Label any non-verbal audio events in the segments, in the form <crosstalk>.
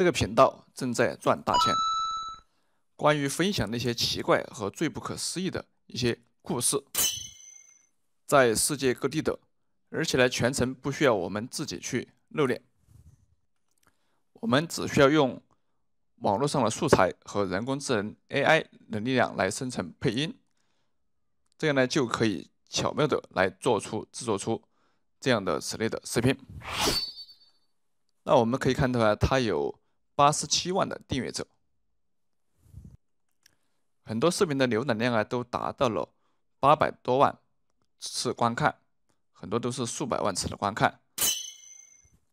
这个频道正在赚大钱，关于分享那些奇怪和最不可思议的一些故事，在世界各地的，而且呢全程不需要我们自己去露脸，我们只需要用网络上的素材和人工智能 AI 的力量来生成配音，这样呢就可以巧妙的来做出制作出这样的此类的视频。那我们可以看到啊，它有。八十七万的订阅者，很多视频的浏览量啊都达到了八百多万次观看，很多都是数百万次的观看。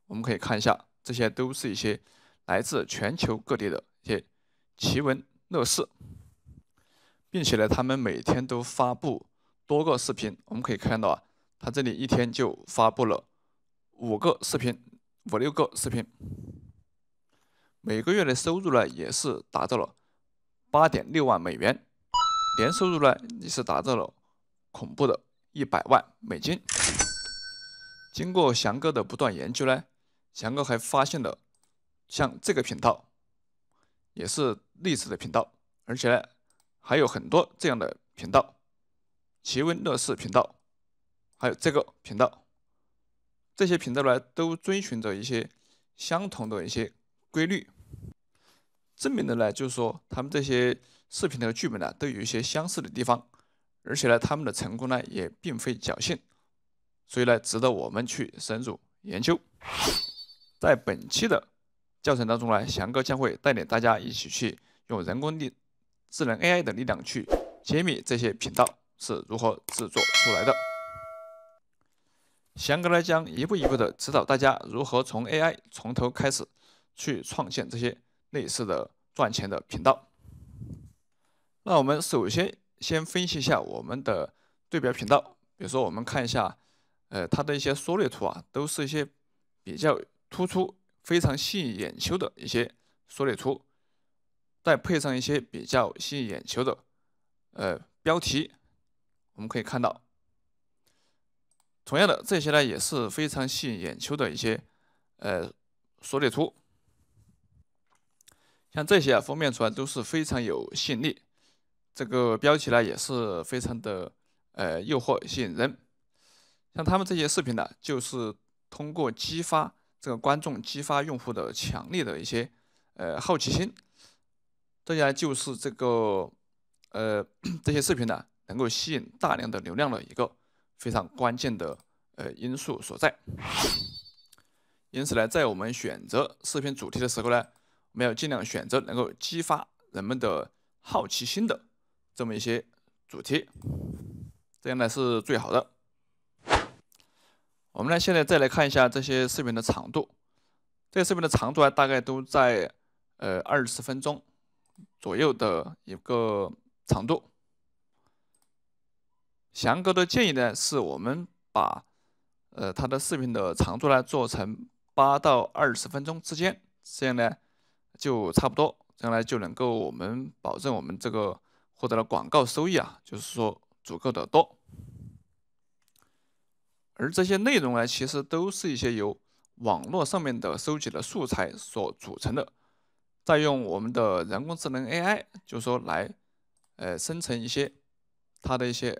我们可以看一下，这些都是一些来自全球各地的一些奇闻乐事，并且呢，他们每天都发布多个视频。我们可以看到啊，他这里一天就发布了五个视频，五六个视频。每个月的收入呢，也是达到了八点六万美元；年收入呢，也是达到了恐怖的一百万美金。经过翔哥的不断研究呢，翔哥还发现了像这个频道，也是类似的频道，而且呢还有很多这样的频道，奇闻乐视频道，还有这个频道，这些频道呢，都遵循着一些相同的一些。规律证明的呢，就是说他们这些视频的剧本呢都有一些相似的地方，而且呢他们的成功呢也并非侥幸，所以呢值得我们去深入研究。在本期的教程当中呢，翔哥将会带领大家一起去用人工力、智能 AI 的力量去揭秘这些频道是如何制作出来的。翔哥呢将一步一步的指导大家如何从 AI 从头开始。去创建这些类似的赚钱的频道。那我们首先先分析一下我们的对标频道，比如说我们看一下，呃，它的一些缩略图啊，都是一些比较突出、非常吸引眼球的一些缩略图，再配上一些比较吸引眼球的呃标题，我们可以看到，同样的这些呢也是非常吸引眼球的一些呃缩略图。像这些啊，封面出来都是非常有吸引力，这个标题呢也是非常的呃诱惑、吸引人。像他们这些视频呢，就是通过激发这个观众、激发用户的强烈的一些呃好奇心，这些就是这个呃这些视频呢能够吸引大量的流量的一个非常关键的呃因素所在。因此呢，在我们选择视频主题的时候呢。我们要尽量选择能够激发人们的好奇心的这么一些主题，这样呢是最好的。我们呢现在再来看一下这些视频的长度，这些视频的长度啊大概都在呃二十分钟左右的一个长度。翔哥的建议呢是我们把呃他的视频的长度呢做成八到二十分钟之间，这样呢。就差不多，这样呢就能够我们保证我们这个获得了广告收益啊，就是说足够的多。而这些内容呢，其实都是一些由网络上面的收集的素材所组成的，再用我们的人工智能 AI，就说来，呃，生成一些它的一些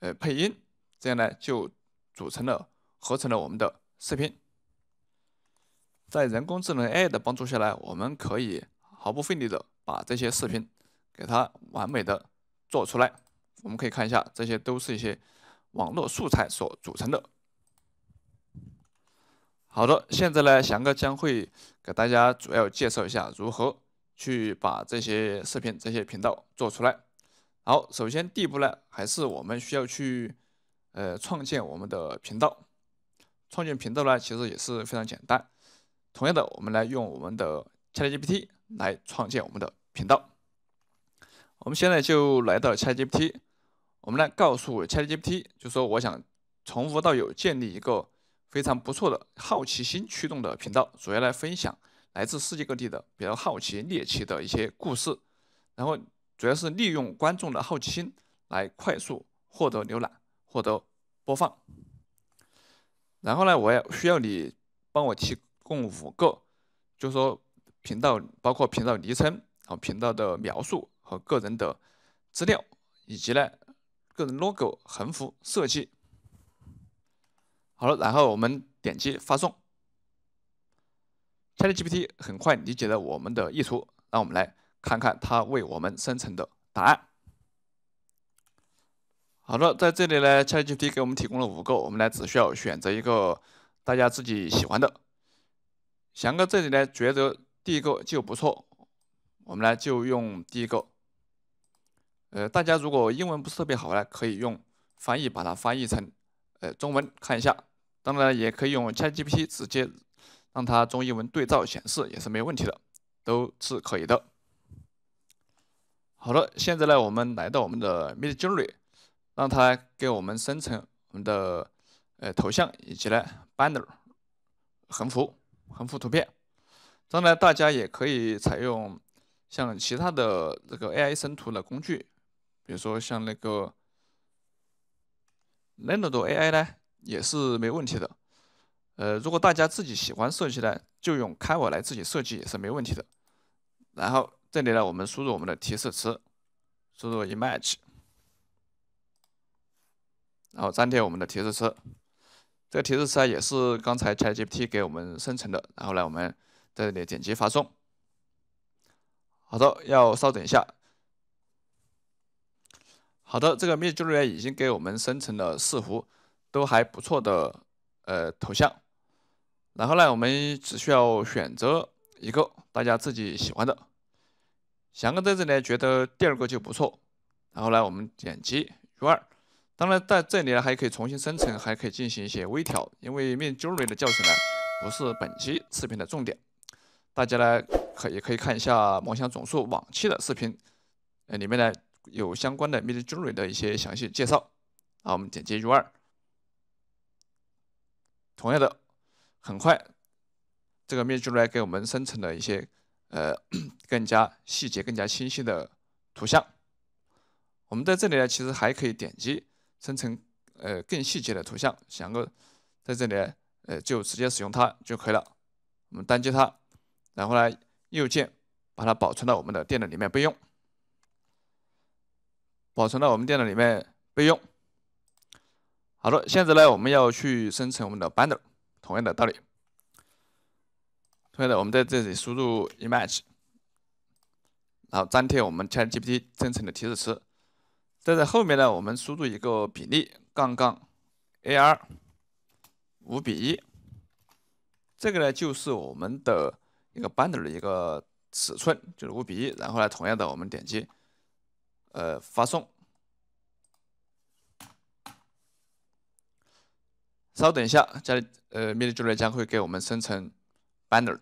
呃配音，这样呢就组成了合成了我们的视频。在人工智能 AI 的帮助下来，我们可以毫不费力的把这些视频给它完美的做出来。我们可以看一下，这些都是一些网络素材所组成的。好的，现在呢，翔哥将会给大家主要介绍一下如何去把这些视频、这些频道做出来。好，首先第一步呢，还是我们需要去呃创建我们的频道。创建频道呢，其实也是非常简单。同样的，我们来用我们的 ChatGPT 来创建我们的频道。我们现在就来到 ChatGPT，我们来告诉 ChatGPT，就说我想从无到有建立一个非常不错的好奇心驱动的频道，主要来分享来自世界各地的比较好奇、猎奇的一些故事，然后主要是利用观众的好奇心来快速获得浏览、获得播放。然后呢，我也需要你帮我提。共五个，就说频道包括频道昵称、啊、频道的描述和个人的资料，以及呢个人 logo 横幅设计。好了，然后我们点击发送，ChatGPT 很快理解了我们的意图。让我们来看看它为我们生成的答案。好了，在这里呢，ChatGPT 给我们提供了五个，我们来只需要选择一个大家自己喜欢的。翔哥这里呢，觉得第一个就不错，我们呢就用第一个。呃，大家如果英文不是特别好呢，可以用翻译把它翻译成呃中文看一下。当然也可以用 ChatGPT 直接让它中英文对照显示，也是没有问题的，都是可以的。好了，现在呢我们来到我们的 Midjourney，让它给我们生成我们的呃头像以及呢 banner 横幅。横幅图片，当然大家也可以采用像其他的这个 AI 生图的工具，比如说像那个 Leonardo AI 呢，也是没问题的。呃，如果大家自己喜欢设计呢，就用 Canva 来自己设计也是没问题的。然后这里呢，我们输入我们的提示词，输入 image，然后粘贴我们的提示词。这个提示词啊，也是刚才 ChatGPT 给我们生成的，然后呢，我们在这里点击发送。好的，要稍等一下。好的，这个蜜汁记录员已经给我们生成了四幅都还不错的呃头像，然后呢，我们只需要选择一个大家自己喜欢的。翔哥在这里觉得第二个就不错，然后呢，我们点击二。当然，在这里呢还可以重新生成，还可以进行一些微调。因为面 e y 的教程呢不是本期视频的重点，大家呢可也可以看一下梦想总数往期的视频，呃，里面呢有相关的面 e y 的一些详细介绍。啊，我们点击 U 二，同样的，很快这个面聚 y 给我们生成了一些呃更加细节、更加清晰的图像。我们在这里呢其实还可以点击。生成呃更细节的图像，想个在这里呃就直接使用它就可以了。我们单击它，然后呢右键把它保存到我们的电脑里面备用。保存到我们电脑里面备用。好了，现在呢我们要去生成我们的 banner，同样的道理。同样的，我们在这里输入 image，然后粘贴我们 ChatGPT 生成的提示词。再在后面呢，我们输入一个比例，杠杠，A R，五比一。这个呢就是我们的一个 banner 的一个尺寸，就是五比一。然后呢，同样的，我们点击，呃，发送。稍等一下，里呃，Midjourney 将会给我们生成 banner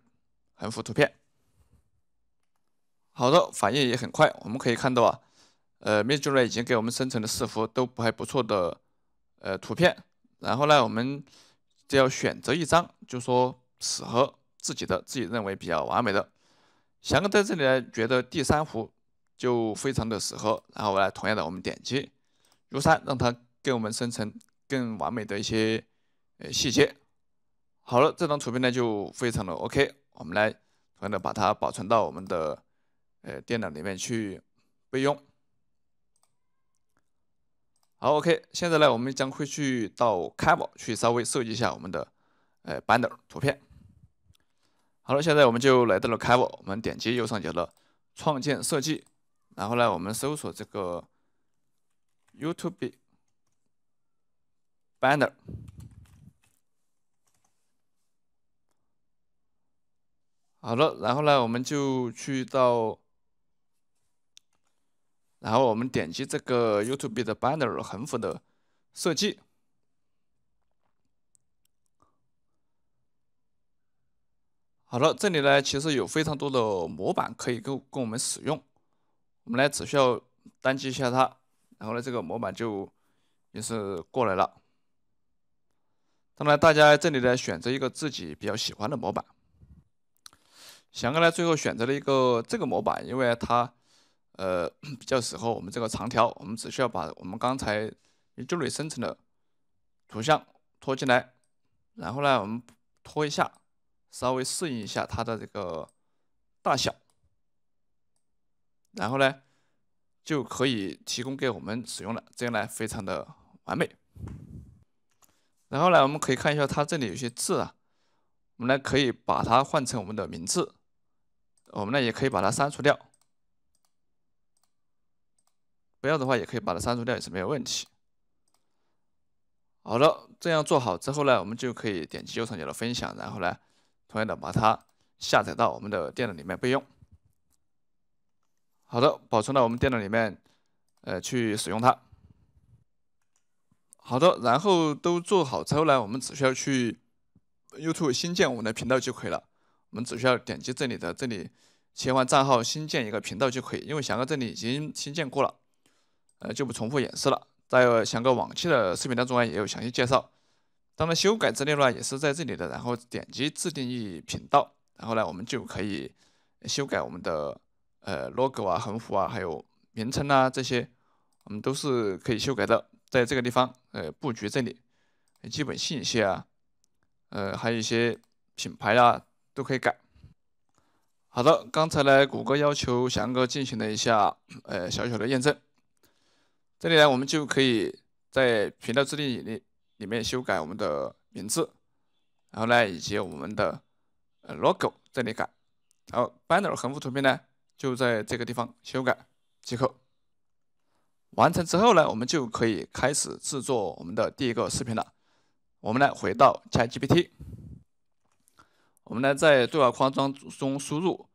横幅图片。好的，反应也很快，我们可以看到啊。呃，Midjourney 已经给我们生成了四幅都还不错的呃图片，然后呢，我们就要选择一张，就说适合自己的，自己认为比较完美的。翔哥在这里呢，觉得第三幅就非常的适合，然后呢，同样的我们点击，如山，让它给我们生成更完美的一些呃细节。好了，这张图片呢就非常的 OK，我们来同样的把它保存到我们的呃电脑里面去备用。好，OK，现在呢，我们将会去到 Canva 去稍微设计一下我们的呃 banner 图片。好了，现在我们就来到了 Canva，我们点击右上角的创建设计，然后呢，我们搜索这个 YouTube banner。好了，然后呢，我们就去到。然后我们点击这个 YouTube 的 banner 横幅的设计。好了，这里呢其实有非常多的模板可以供供我们使用。我们呢只需要单击一下它，然后呢这个模板就也是过来了。当然，大家这里呢选择一个自己比较喜欢的模板。翔哥呢最后选择了一个这个模板，因为它。呃，比较适合我们这个长条，我们只需要把我们刚才由这里生成的图像拖进来，然后呢，我们拖一下，稍微适应一下它的这个大小，然后呢，就可以提供给我们使用了，这样呢，非常的完美。然后呢，我们可以看一下它这里有些字啊，我们呢可以把它换成我们的名字，我们呢也可以把它删除掉。不要的话，也可以把它删除掉，也是没有问题。好了，这样做好之后呢，我们就可以点击右上角的分享，然后呢，同样的把它下载到我们的电脑里面备用。好的，保存到我们电脑里面，呃，去使用它。好的，然后都做好之后呢，我们只需要去 YouTube 新建我们的频道就可以了。我们只需要点击这里的这里，切换账号，新建一个频道就可以，因为翔哥这里已经新建过了。呃，就不重复演示了。在翔哥往期的视频当中啊，也有详细介绍。当然，修改之料呢，也是在这里的。然后点击自定义频道，然后呢，我们就可以修改我们的呃 logo 啊、横幅啊、还有名称啊这些，我们都是可以修改的。在这个地方，呃，布局这里，基本信息啊，呃，还有一些品牌啊，都可以改。好的，刚才呢，谷歌要求翔哥进行了一下呃小小的验证。这里呢，我们就可以在频道自定义里里面修改我们的名字，然后呢，以及我们的呃 logo 这里改，然后 banner 横幅图片呢就在这个地方修改即可。完成之后呢，我们就可以开始制作我们的第一个视频了。我们呢回到 c h a t GPT，我们呢在对话框中输入，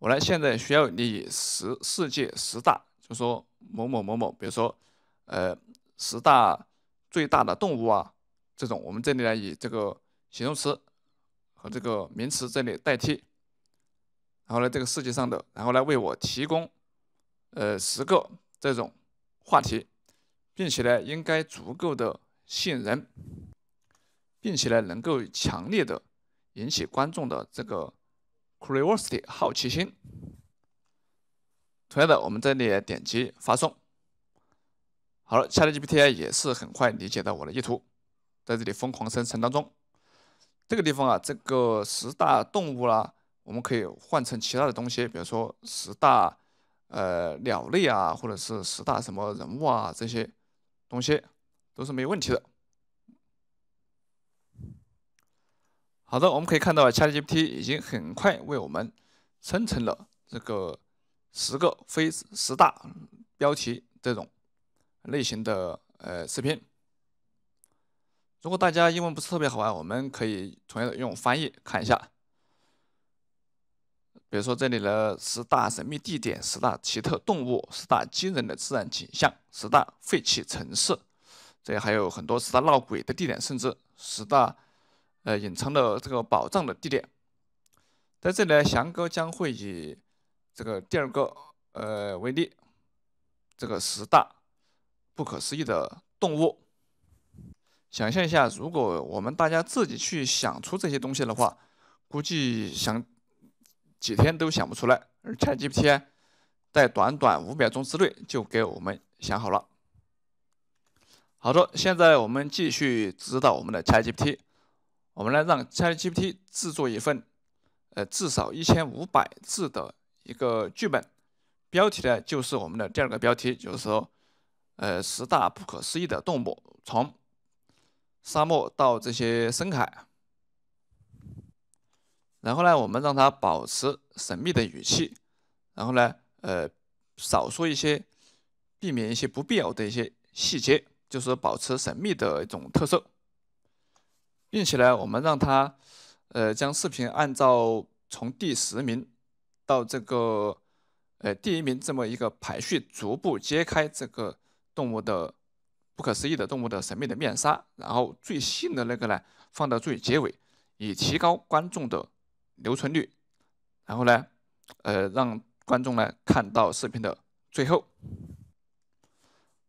我呢现在需要你以十世界十大，就说某某某某，比如说。呃，十大最大的动物啊，这种我们这里呢以这个形容词和这个名词这里代替。然后呢，这个世界上的，然后呢为我提供呃十个这种话题，并且呢应该足够的吸引人，并且呢能够强烈的引起观众的这个 curiosity 好奇心。同样的，我们这里点击发送。好了，ChatGPT 也是很快理解到我的意图，在这里疯狂生成当中。这个地方啊，这个十大动物啦，我们可以换成其他的东西，比如说十大呃鸟类啊，或者是十大什么人物啊，这些东西都是没有问题的。好的，我们可以看到 ChatGPT 已经很快为我们生成了这个十个非十大标题这种。类型的呃视频，如果大家英文不是特别好啊，我们可以同样的用翻译看一下。比如说这里的十大神秘地点、十大奇特动物、十大惊人的自然景象、十大废弃城市，这里还有很多十大闹鬼的地点，甚至十大呃隐藏的这个宝藏的地点。在这里，翔哥将会以这个第二个呃为例，这个十大。不可思议的动物。想象一下，如果我们大家自己去想出这些东西的话，估计想几天都想不出来。而 ChatGPT 在短短五秒钟之内就给我们想好了。好的，现在我们继续指导我们的 ChatGPT。我们来让 ChatGPT 制作一份，呃，至少一千五百字的一个剧本，标题呢就是我们的第二个标题，就是说。呃，十大不可思议的动物，从沙漠到这些深海，然后呢，我们让它保持神秘的语气，然后呢，呃，少说一些，避免一些不必要的一些细节，就是保持神秘的一种特色，并且呢，我们让它，呃，将视频按照从第十名到这个，呃，第一名这么一个排序，逐步揭开这个。动物的不可思议的动物的神秘的面纱，然后最新的那个呢放到最结尾，以提高观众的留存率，然后呢，呃，让观众呢看到视频的最后。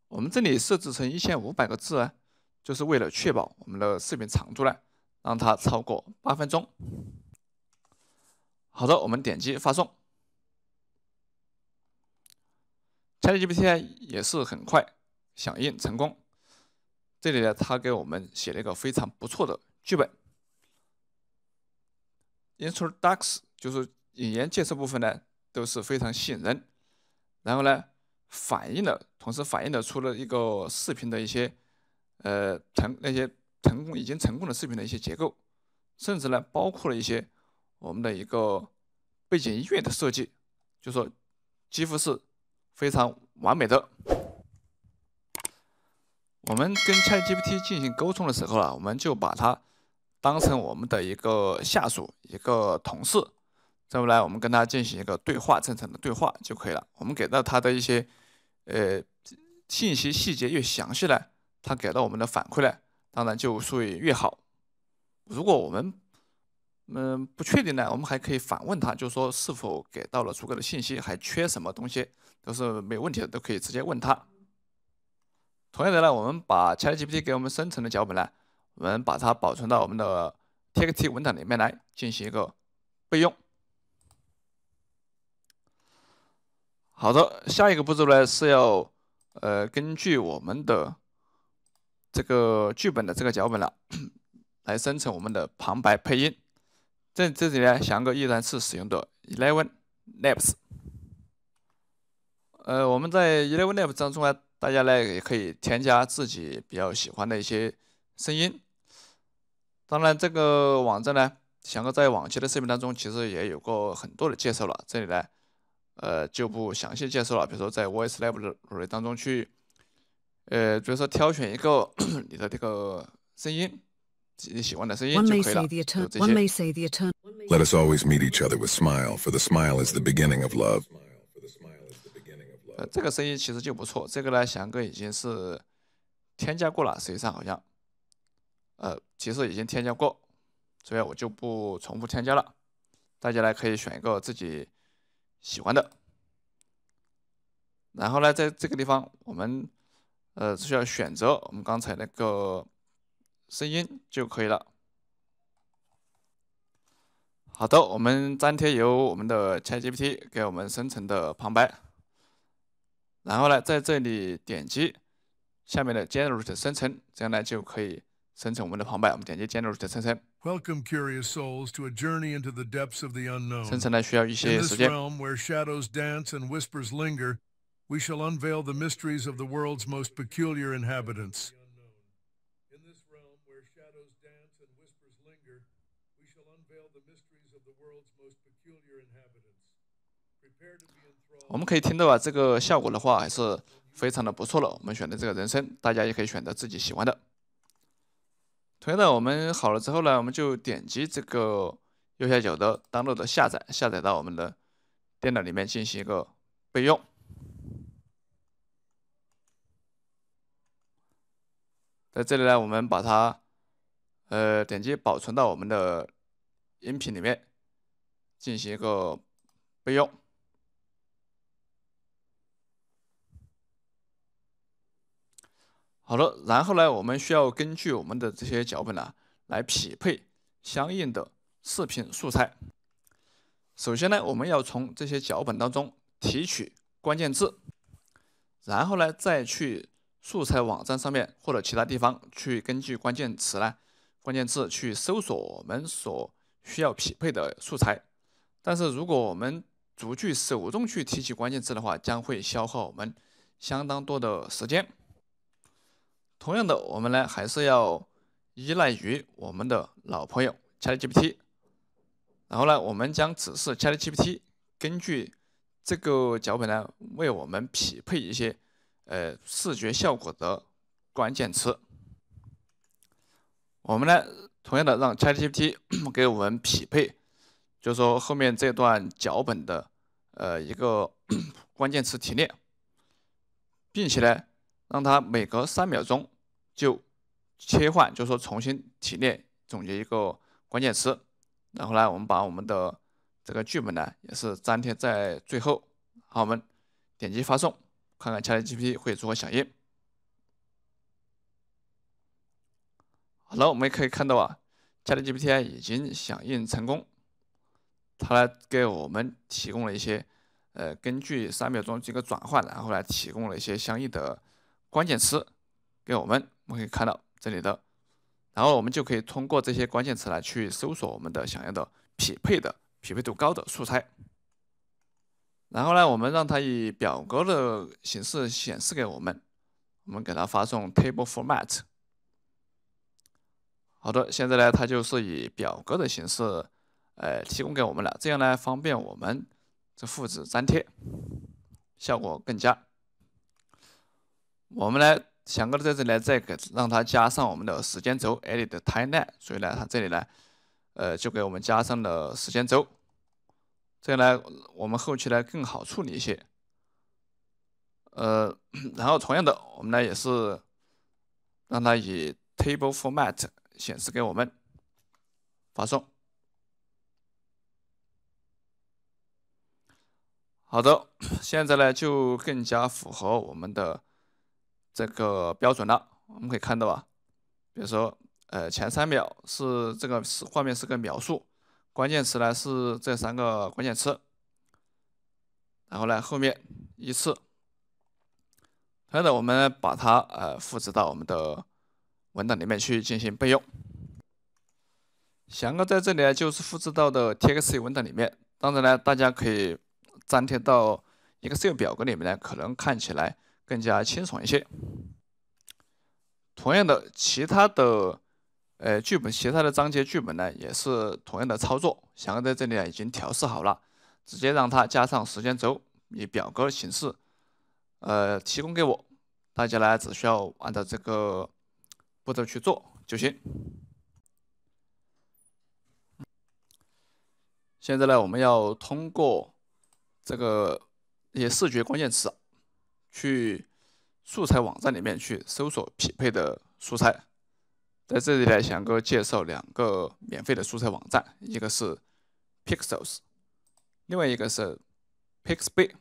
我们这里设置成一千五百个字呢，就是为了确保我们的视频长度呢，让它超过八分钟。好的，我们点击发送。ChatGPT 也是很快。响应成功。这里呢，他给我们写了一个非常不错的剧本。i n t r o d u c t 就是引言介绍部分呢都是非常吸引人，然后呢，反映了同时反映了出了一个视频的一些呃成那些成功已经成功的视频的一些结构，甚至呢包括了一些我们的一个背景音乐的设计，就说几乎是非常完美的。我们跟 ChatGPT 进行沟通的时候啊，我们就把它当成我们的一个下属、一个同事，这么来，我们跟他进行一个对话，正常的对话就可以了。我们给到他的一些呃信息细节越详细呢，他给到我们的反馈呢，当然就会越好。如果我们嗯不确定呢，我们还可以反问他，就说是否给到了足够的信息，还缺什么东西，都是没有问题的，都可以直接问他。同样的呢，我们把 ChatGPT 给我们生成的脚本呢，我们把它保存到我们的 TXT 文档里面来进行一个备用。好的，下一个步骤呢是要呃根据我们的这个剧本的这个脚本了，<coughs> 来生成我们的旁白配音。这这里呢，翔哥依然是使用的 Eleven Labs。呃，我们在 Eleven Labs 当中啊。大家呢也可以添加自己比较喜欢的一些声音。当然，这个网站呢，翔哥在往期的视频当中其实也有过很多的介绍了，这里呢，呃就不详细介绍了。比如说在 Voice Lab 的软当中去，呃，比如说挑选一个 <coughs> 你的这个声音，你喜欢的声音就可以了。One may say the eternal. Let us always meet each other with smile, for the smile is the beginning of love. 呃，这个声音其实就不错。这个呢，翔哥已经是添加过了，实际上好像，呃，其实已经添加过，所以我就不重复添加了。大家呢可以选一个自己喜欢的，然后呢，在这个地方我们呃只需要选择我们刚才那个声音就可以了。好的，我们粘贴由我们的 ChatGPT 给我们生成的旁白。然后呢，在这里点击下面的 Generate 生成，这样呢就可以生成我们的旁白。我们点击 Generate 生成。Welcome, curious souls, to a journey into the depths of the unknown. 生成呢需要一些时间。In this realm where shadows dance and whispers linger, we shall unveil the mysteries of the world's most peculiar inhabitants. 我们可以听到啊，这个效果的话还是非常的不错了。我们选择这个人声，大家也可以选择自己喜欢的。同样的，我们好了之后呢，我们就点击这个右下角的“ download 的下载，下载到我们的电脑里面进行一个备用。在这里呢，我们把它，呃，点击保存到我们的音频里面进行一个备用。好的，然后呢，我们需要根据我们的这些脚本呢，来匹配相应的视频素材。首先呢，我们要从这些脚本当中提取关键字，然后呢，再去素材网站上面或者其他地方去根据关键词呢、关键字去搜索我们所需要匹配的素材。但是，如果我们逐句手动去提取关键字的话，将会消耗我们相当多的时间。同样的，我们呢还是要依赖于我们的老朋友 ChatGPT，然后呢，我们将指示 ChatGPT 根据这个脚本呢为我们匹配一些呃视觉效果的关键词。我们呢，同样的让 ChatGPT <clears throat> 给我们匹配，就说后面这段脚本的呃一个 <clears throat> 关键词提炼，并且呢。让它每隔三秒钟就切换，就说重新提炼总结一个关键词，然后呢，我们把我们的这个剧本呢也是粘贴在最后，好，我们点击发送，看看 ChatGPT 会如何响应。好了，我们可以看到啊，ChatGPT 已经响应成功，它来给我们提供了一些，呃，根据三秒钟这个转换，然后呢，提供了一些相应的。关键词给我们，我们可以看到这里的，然后我们就可以通过这些关键词来去搜索我们的想要的匹配的、匹配度高的素材。然后呢，我们让它以表格的形式显示给我们，我们给它发送 table format。好的，现在呢，它就是以表格的形式，呃，提供给我们了，这样呢，方便我们这复制粘贴，效果更加。我们呢，想哥在这里呢，再给让它加上我们的时间轴，这里的 timeline，所以呢，它这里呢，呃，就给我们加上了时间轴。这样呢，我们后期呢更好处理一些。呃，<clears throat> 然后同样的，我们呢也是让它以 table format 显示给我们发送。好的，现在呢就更加符合我们的。这个标准了，我们可以看到啊，比如说，呃，前三秒是这个是画面是个描述，关键词呢是这三个关键词，然后呢后面依次，同样的我们把它呃复制到我们的文档里面去进行备用。翔哥在这里呢就是复制到的 TXT 文档里面，当然呢大家可以粘贴到 Excel 表格里面呢，可能看起来。更加轻松一些。同样的，其他的，呃，剧本其他的章节剧本呢，也是同样的操作。翔哥在这里啊，已经调试好了，直接让他加上时间轴，以表格形式，呃，提供给我。大家呢，只需要按照这个步骤去做就行。现在呢，我们要通过这个一些视觉关键词。去素材网站里面去搜索匹配的素材，在这里呢，翔哥介绍两个免费的素材网站，一个是 Pixels，另外一个是 Pixby。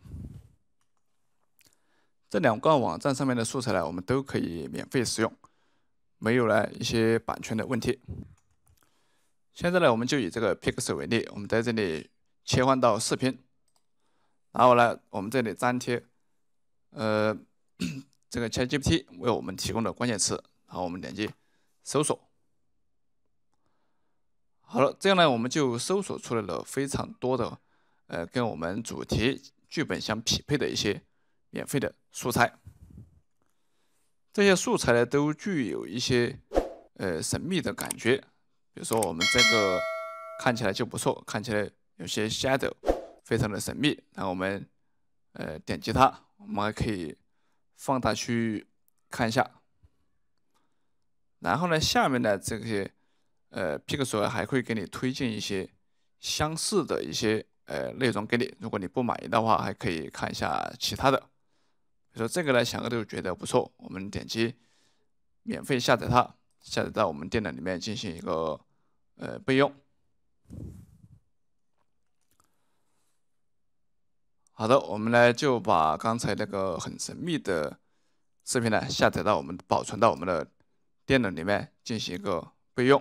这两个网站上面的素材呢，我们都可以免费使用，没有呢一些版权的问题。现在呢，我们就以这个 p i x e l 为例，我们在这里切换到视频，然后呢，我们这里粘贴。呃，<coughs> 这个 ChatGPT 为我们提供的关键词，然后我们点击搜索。好了，这样呢，我们就搜索出来了非常多的呃跟我们主题剧本相匹配的一些免费的素材。这些素材呢，都具有一些呃神秘的感觉，比如说我们这个看起来就不错，看起来有些 shadow，非常的神秘。那我们呃点击它。我们还可以放大去看一下，然后呢，下面的这些，呃 p i x e l 还会给你推荐一些相似的一些呃内容给你。如果你不满意的话，还可以看一下其他的。比如说这个呢，强哥都觉得不错，我们点击免费下载它，下载到我们电脑里面进行一个呃备用。好的，我们呢就把刚才那个很神秘的视频呢下载到我们保存到我们的电脑里面进行一个备用。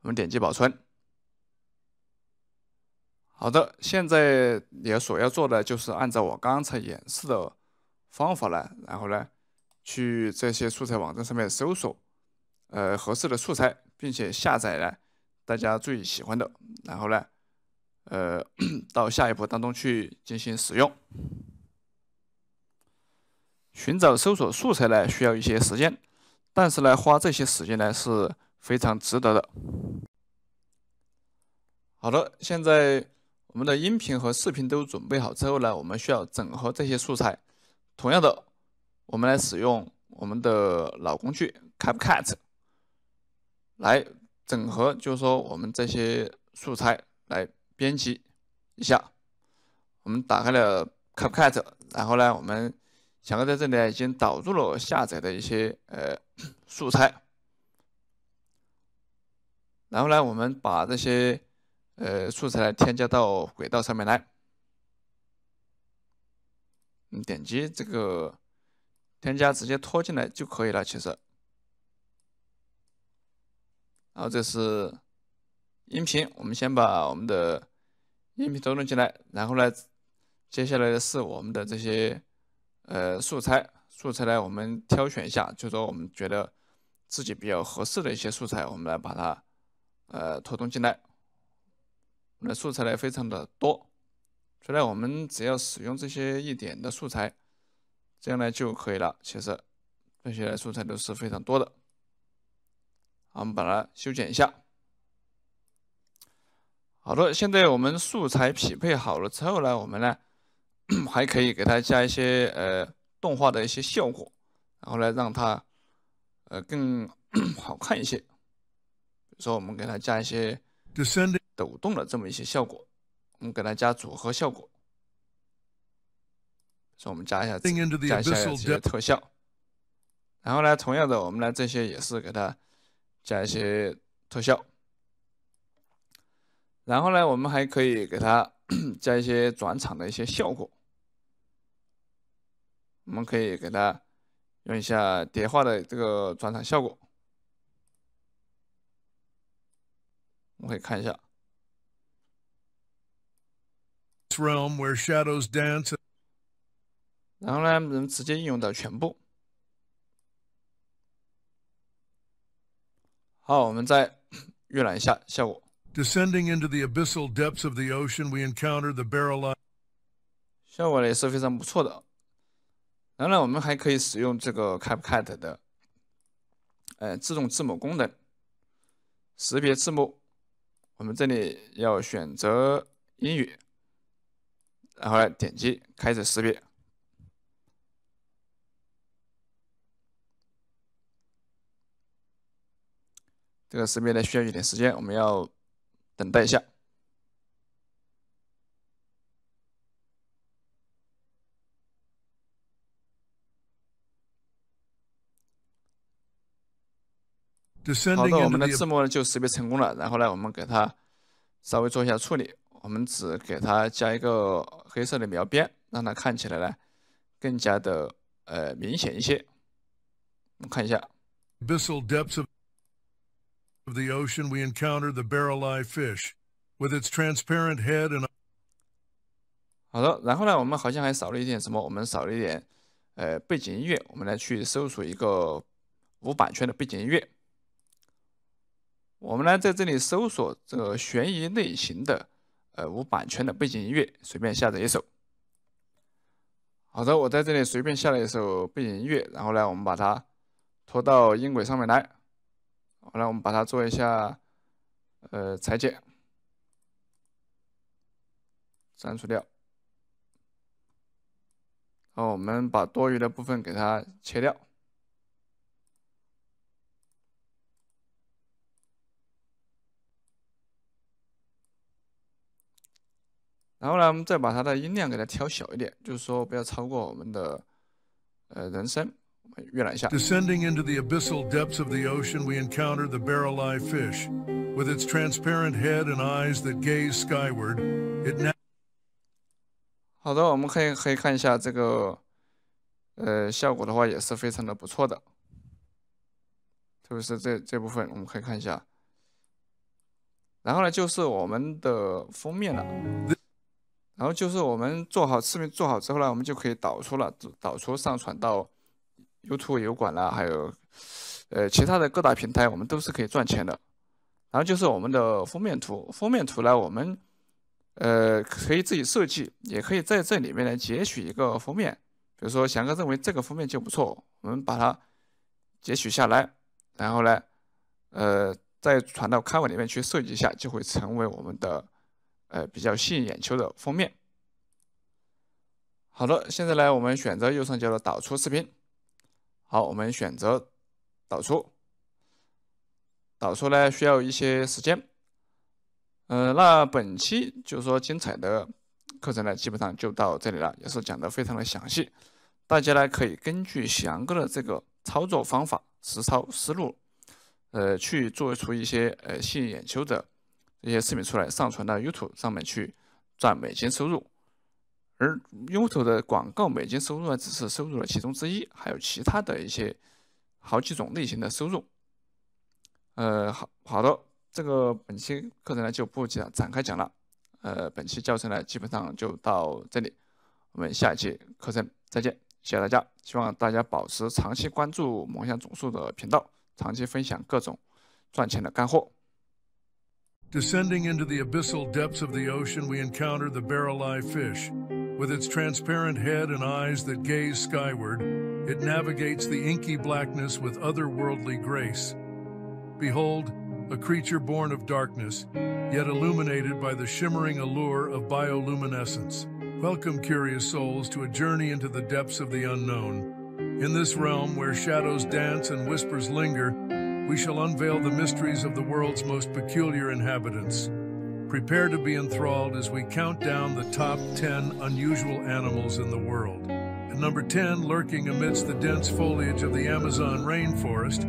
我们点击保存。好的，现在你所要做的就是按照我刚才演示的方法呢，然后呢去这些素材网站上面搜索，呃合适的素材，并且下载呢大家最喜欢的，然后呢。呃，<clears throat> 到下一步当中去进行使用。寻找搜索素材呢，需要一些时间，但是呢，花这些时间呢是非常值得的。好的，现在我们的音频和视频都准备好之后呢，我们需要整合这些素材。同样的，我们来使用我们的老工具 c a p c u t 来整合，就是说我们这些素材来。编辑一下，我们打开了 CapCut，然后呢，我们强哥在这里已经导入了下载的一些呃素材，然后呢，我们把这些呃素材添加到轨道上面来，你点击这个添加，直接拖进来就可以了。其实，然后这是音频，我们先把我们的。音频拖动进来，然后呢，接下来的是我们的这些，呃，素材。素材呢，我们挑选一下，就说我们觉得自己比较合适的一些素材，我们来把它，呃，拖动进来。我们的素材呢，非常的多，所以呢，我们只要使用这些一点的素材，这样呢就可以了。其实，这些素材都是非常多的。好，我们把它修剪一下。好的，现在我们素材匹配好了之后呢，我们呢 <clears throat> 还可以给它加一些呃动画的一些效果，然后呢让它呃更 <clears throat> 好看一些。比如说我们给它加一些抖动的这么一些效果，我们给它加组合效果。说我们加一下，加一下这些特效。然后呢，同样的我们呢这些也是给它加一些特效。然后呢，我们还可以给它 <clears throat> 加一些转场的一些效果。我们可以给它用一下叠画的这个转场效果。我们可以看一下。然后呢，能直接应用到全部。好，我们再预 <clears throat> 览一下效果。descending into the abyssal depths of the ocean, we e n c o u n t e r the barrel. 效果也是非常不错的。然后呢，我们还可以使用这个 CapCut 的呃自动字母功能，识别字幕。我们这里要选择英语，然后来点击开始识别。这个识别呢需要一点时间，我们要。等待一下。好的，我们的字幕呢就识别成功了。然后呢，我们给它稍微做一下处理，我们只给它加一个黑色的描边，让它看起来呢更加的呃明显一些。我们看一下。of the ocean, we encounter the barrel eye fish with its transparent head and. 好的，然后呢，我们好像还少了一点什么？我们少了一点，呃，背景音乐。我们来去搜索一个无版权的背景音乐。我们来在这里搜索这个悬疑类型的，呃，无版权的背景音乐，随便下载一首。好的，我在这里随便下了一首背景音乐，然后呢，我们把它拖到音轨上面来。好，来我们把它做一下，呃，裁剪，删除掉。然后我们把多余的部分给它切掉。然后呢，我们再把它的音量给它调小一点，就是说不要超过我们的，呃，人声。阅览一下。Descending into the abyssal depths of the ocean, we e n c o u n t e r the b a r r e l e y e fish, with its transparent head and eyes that gaze skyward. It now 好的，我们可以可以看一下这个，呃，效果的话也是非常的不错的，特别是这这部分我们可以看一下。然后呢，就是我们的封面了。然后就是我们做好视频做好之后呢，我们就可以导出了，导出上传到。YouTube 油管啦，还有，呃，其他的各大平台我们都是可以赚钱的。然后就是我们的封面图，封面图呢，我们呃可以自己设计，也可以在这里面来截取一个封面。比如说翔哥认为这个封面就不错，我们把它截取下来，然后呢，呃，再传到开文里面去设计一下，就会成为我们的呃比较吸引眼球的封面。好的，现在呢，我们选择右上角的导出视频。好，我们选择导出。导出呢需要一些时间。嗯，那本期就是说精彩的课程呢，基本上就到这里了，也是讲的非常的详细。大家呢可以根据翔哥的这个操作方法、实操思路，呃，去做出一些呃吸引眼球的这些视频出来，上传到 YouTube 上面去赚美金收入。而 YouTube 的广告每金收入呢，只是收入的其中之一，还有其他的一些好几种类型的收入。呃，好好的，这个本期课程呢就不讲展开讲了。呃，本期教程呢基本上就到这里，我们下期课程再见，谢谢大家，希望大家保持长期关注梦想总数的频道，长期分享各种赚钱的干货。Descending into the abyssal depths of the ocean, we encounter the b a r r e l e y e fish. With its transparent head and eyes that gaze skyward, it navigates the inky blackness with otherworldly grace. Behold, a creature born of darkness, yet illuminated by the shimmering allure of bioluminescence. Welcome, curious souls, to a journey into the depths of the unknown. In this realm where shadows dance and whispers linger, we shall unveil the mysteries of the world's most peculiar inhabitants. Prepare to be enthralled as we count down the top 10 unusual animals in the world. At number 10, lurking amidst the dense foliage of the Amazon rainforest,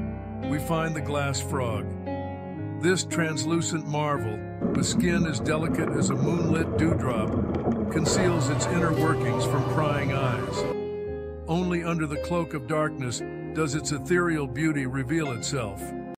we find the glass frog. This translucent marvel, with skin as delicate as a moonlit dewdrop, conceals its inner workings from prying eyes. Only under the cloak of darkness does its ethereal beauty reveal itself.